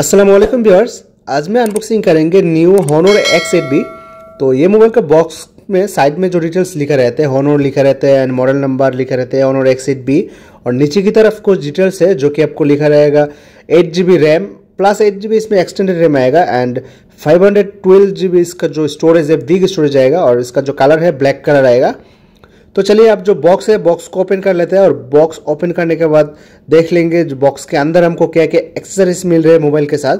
Aslam viewers आज मैं unboxing करेंगे new Honor X eight B तो ये मोबाइल का बॉक्स में साइड में जो डिटेल्स लिखा रहते हैं हॉनर लिखा रहता है एंड मॉडल नंबर लिखा रहते हैं हॉनर एक्स एट बी और नीचे की तरफ कुछ डिटेल्स है जो कि आपको लिखा रहेगा eight G B RAM plus eight G B इसमें एक्सटेंडेड रैम आएगा and five hundred twelve G B इसका जो स्टोरेज है बिग स्टोरेज आएगा और इसका जो कलर है ब्लैक कलर आएगा तो चलिए आप जो बॉक्स है बॉक्स को ओपन कर लेते हैं और बॉक्स ओपन करने के बाद देख लेंगे जो बॉक्स के अंदर हमको क्या क्या एक्सेसरीज मिल रहे हैं मोबाइल के साथ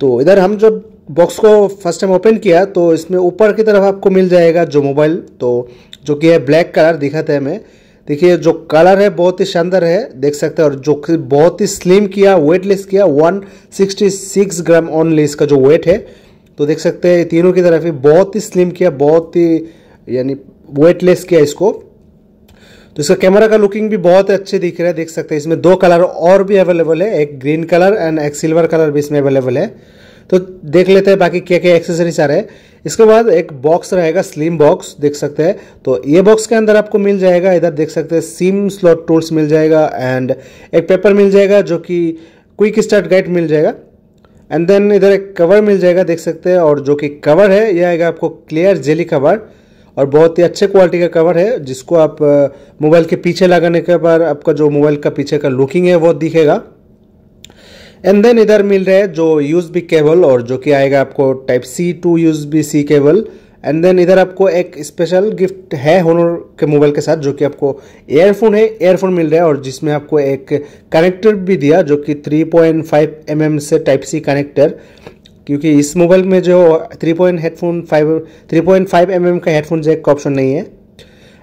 तो इधर हम जब बॉक्स को फर्स्ट टाइम ओपन किया तो इसमें ऊपर की तरफ आपको मिल जाएगा जो मोबाइल तो जो कि है ब्लैक कलर दिखाते हैं हमें देखिए जो कलर है बहुत ही शानदार है देख सकते हैं और जो बहुत ही स्लिम किया वेटलेस किया 166 ग्राम ओनली इसका जो वेट है तो देख सकते हैं तीनों की तरफ ही बहुत ही स्लिम किया बहुत ही यानी वेटलेस किया इसको तो इसका कैमरा का लुकिंग भी बहुत अच्छे दिख रहा है देख सकते हैं इसमें दो कलर और भी अवेलेबल है एक ग्रीन कलर एंड एक सिल्वर कलर भी इसमें अवेलेबल है तो देख लेते हैं बाकी क्या क्या एक्सेसरीज आ रहे हैं इसके बाद एक बॉक्स रहेगा स्लिम बॉक्स देख सकते हैं तो ये बॉक्स के अंदर आपको मिल जाएगा इधर देख सकते हैं सिम स्लॉट टूल्स मिल जाएगा एंड एक पेपर मिल जाएगा जो कि क्विक स्टार्ट गाइड मिल जाएगा एंड देन इधर एक कवर मिल जाएगा देख सकते हैं और जो कि कवर है यह आएगा आपको क्लियर जेली कवर और बहुत ही अच्छे क्वालिटी का कवर है जिसको आप मोबाइल के पीछे लगाने के बाद आपका जो मोबाइल का पीछे का लुकिंग है वो दिखेगा एंड देन इधर मिल रहा है जो यूज बी केबल और जो कि आएगा आपको type C to use B C cable and then इधर आपको एक स्पेशल गिफ्ट है होनर के मोबाइल के साथ जो कि आपको एयरफोन है एयरफोन मिल रहा है और जिसमें आपको एक कनेक्टर भी दिया जो कि 3.5 पॉइंट mm से टाइप सी कनेक्टर क्योंकि इस मोबाइल में जो three point headphone five three point five M M का हेडफोन जैक का ऑप्शन नहीं है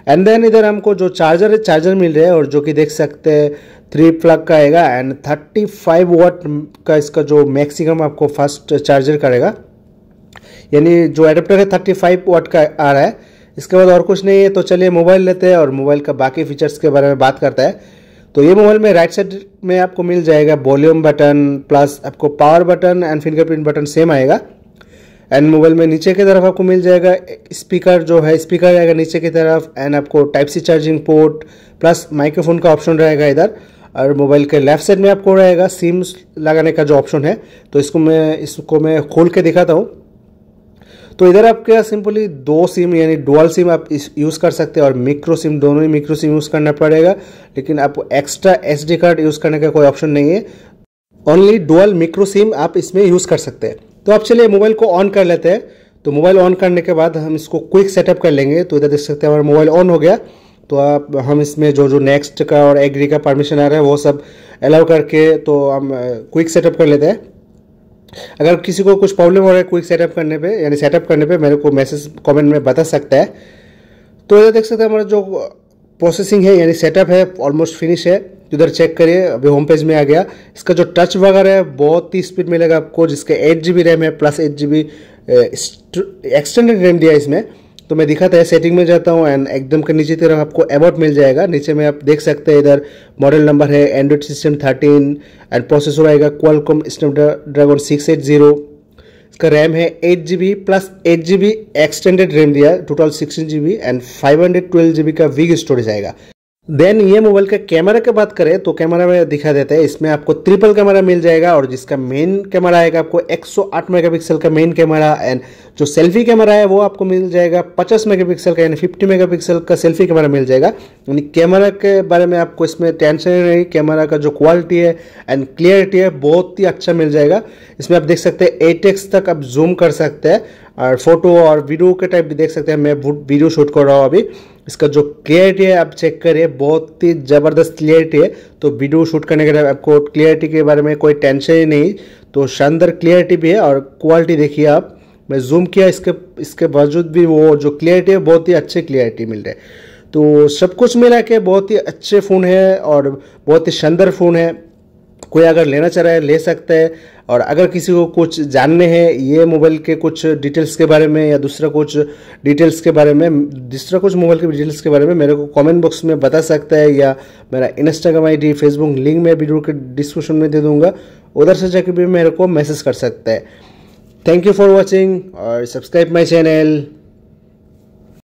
एंड देन इधर हमको जो चार्जर है चार्जर मिल रहा है और जो कि देख सकते हैं थ्री प्लग का आएगा एंड थर्टी फाइव वाट का इसका जो मैक्सिमम आपको फास्ट चार्जर करेगा यानी जो एडेप्टर है थर्टी फाइव वाट का आ रहा है इसके बाद और कुछ नहीं है तो चलिए मोबाइल लेते हैं और मोबाइल का बाकी फीचर्स के बारे में बात करता है तो ये मोबाइल में राइट साइड में आपको मिल जाएगा वॉल्यूम बटन प्लस आपको power button and fingerprint button same आएगा एंड मोबाइल में नीचे की तरफ आपको मिल जाएगा स्पीकर जो है स्पीकर आएगा नीचे की तरफ एंड आपको type C charging port plus microphone का ऑप्शन रहेगा इधर और मोबाइल के लेफ्ट साइड में आपको रहेगा सिम लगाने का जो ऑप्शन है तो इसको मैं इसको मैं खोल के दिखाता हूँ तो इधर आपके सिंपली दो सिम यानी डुअल सिम आप यूज़ कर सकते हैं और मिक्रो सिम दोनों ही मिक्रो सिम यूज़ करना पड़ेगा लेकिन आपको एक्स्ट्रा एस कार्ड यूज़ करने का कोई ऑप्शन नहीं है ओनली डुअल मिक्रो सिम आप इसमें यूज़ कर सकते हैं तो आप चलिए मोबाइल को ऑन कर लेते हैं तो मोबाइल ऑन करने के बाद हम इसको क्विक सेटअप कर लेंगे तो इधर देख सकते हैं हमारा मोबाइल ऑन हो गया तो आप हम इसमें जो जो नेक्स्ट का और एग्री का परमिशन आ रहा है वो सब अलाउ करके तो हम क्विक सेटअप कर लेते हैं अगर किसी को कुछ प्रॉब्लम हो रहा है क्विक सेटअप करने पे यानी सेटअप करने पे मेरे को मैसेज कमेंट में बता सकता है तो इधर देख सकते हैं हमारा जो प्रोसेसिंग है यानी सेटअप है ऑलमोस्ट फिनिश है इधर चेक करिए अभी होम पेज में आ गया इसका जो टच वगैरह है बहुत ही स्पीड मिलेगा आपको जिसके एट जी बी रैम है plus eight G B extended RAM दिया है इसमें तो मैं दिखाता है सेटिंग में जाता हूँ एंड एकदम के नीचे तरफ आपको अबाउट मिल जाएगा नीचे में आप देख सकते हैं इधर मॉडल नंबर है Android system thirteen and processor आएगा Qualcomm Snapdragon six eight zero इसका रैम है eight G B plus eight G B extended RAM दिया total sixteen G B and five hundred twelve G B का weak storage आएगा then ये mobile का camera की बात करें तो कैमरा में दिखा देता है इसमें आपको ट्रिपल कैमरा मिल जाएगा और जिसका मेन कैमरा आएगा आपको 108 मेगापिक्सल का मेन कैमरा एंड जो सेल्फी कैमरा है वो आपको मिल जाएगा 50 मेगापिक्सल का यानी 50 मेगापिक्सल का सेल्फी कैमरा मिल जाएगा यानी कैमरा के बारे में आपको इसमें टेंशन नहीं कैमरा का जो क्वालिटी है एंड क्लियरिटी है बहुत ही अच्छा मिल जाएगा इसमें आप देख सकते हैं एट तक आप जूम कर सकते हैं और फोटो और वीडियो के टाइप भी देख सकते हैं मैं वीडियो शूट कर रहा हूँ अभी इसका जो क्लियरिटी है आप चेक करें बहुत ही ज़बरदस्त क्लियरिटी है तो वीडियो शूट करने के टाइम आपको क्लियरिटी के बारे में कोई टेंशन ही नहीं तो शानदार क्लियरिटी भी है और क्वालिटी देखिए आप मैं जूम किया इसके इसके बावजूद भी वो जो क्लियरिटी है बहुत ही अच्छी क्लियरिटी मिल रही है तो सब कुछ मिला के बहुत ही अच्छे फ़ोन है और बहुत ही शानदार फ़ोन है कोई अगर लेना चाह रहा है ले सकता है और अगर किसी को कुछ जानने हैं ये मोबाइल के कुछ डिटेल्स के बारे में या दूसरा कुछ डिटेल्स के बारे में दूसरा कुछ मोबाइल के डिटेल्स के बारे में मेरे को कमेंट बॉक्स में बता सकता है या मेरा इंस्टाग्राम आईडी फेसबुक लिंक में वीडियो के डिस्क्रिप्शन में दे दूँगा उधर से जाके भी मेरे को मैसेज कर सकता है थैंक यू फॉर वॉचिंग और सब्सक्राइब माई चैनल